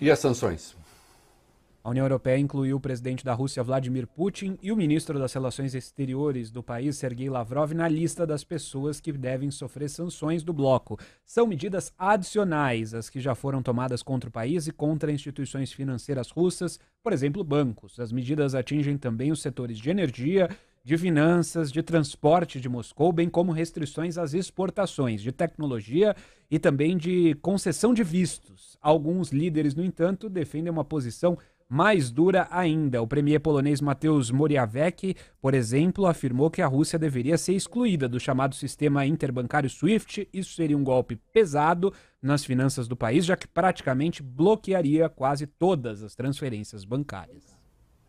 E as sanções? A União Europeia incluiu o presidente da Rússia Vladimir Putin e o ministro das Relações Exteriores do país Sergei Lavrov na lista das pessoas que devem sofrer sanções do bloco. São medidas adicionais às que já foram tomadas contra o país e contra instituições financeiras russas, por exemplo, bancos. As medidas atingem também os setores de energia, de finanças, de transporte de Moscou, bem como restrições às exportações de tecnologia e também de concessão de vistos. Alguns líderes, no entanto, defendem uma posição mais dura ainda. O premier polonês Mateusz Morawiecki, por exemplo, afirmou que a Rússia deveria ser excluída do chamado sistema interbancário SWIFT. Isso seria um golpe pesado nas finanças do país, já que praticamente bloquearia quase todas as transferências bancárias.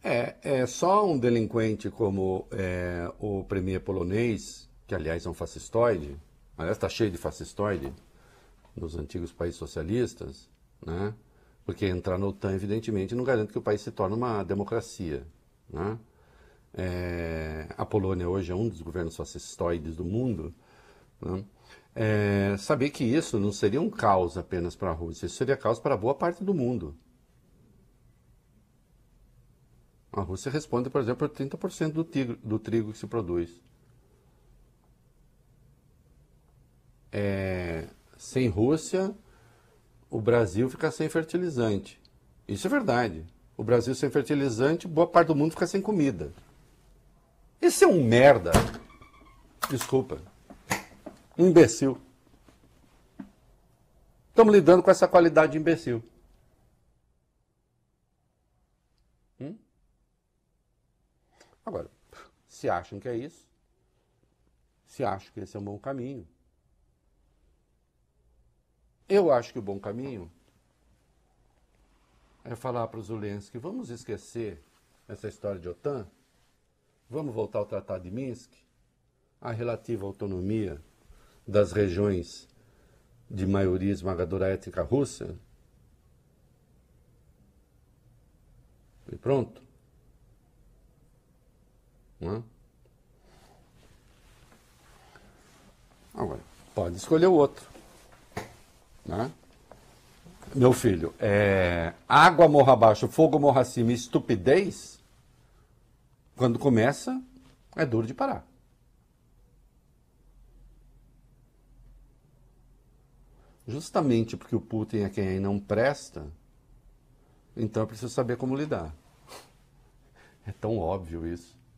É, é só um delinquente como é, o premier polonês, que aliás é um fascistoide, aliás está cheio de fascistoide nos antigos países socialistas, né? porque entrar na OTAN, evidentemente, não garante que o país se torne uma democracia. Né? É, a Polônia hoje é um dos governos fascistoides do mundo. Né? É, saber que isso não seria um caos apenas para a Rússia, isso seria caos para boa parte do mundo. A Rússia responde, por exemplo, 30% do, tigre, do trigo que se produz. É, sem Rússia, o Brasil fica sem fertilizante. Isso é verdade. O Brasil sem fertilizante, boa parte do mundo fica sem comida. Esse é um merda. Desculpa. Um Imbecil. Estamos lidando com essa qualidade de imbecil. Hum? Agora, se acham que é isso, se acham que esse é um bom caminho, eu acho que o bom caminho é falar para os Zelensky, vamos esquecer essa história de OTAN, vamos voltar ao Tratado de Minsk, a relativa autonomia das regiões de maioria esmagadora étnica russa. E pronto. Né? Agora, pode escolher o outro. Né? Meu filho, é... água morra abaixo, fogo morra acima, estupidez, quando começa, é duro de parar. Justamente porque o Putin é quem não presta, então eu preciso saber como lidar. É tão óbvio isso.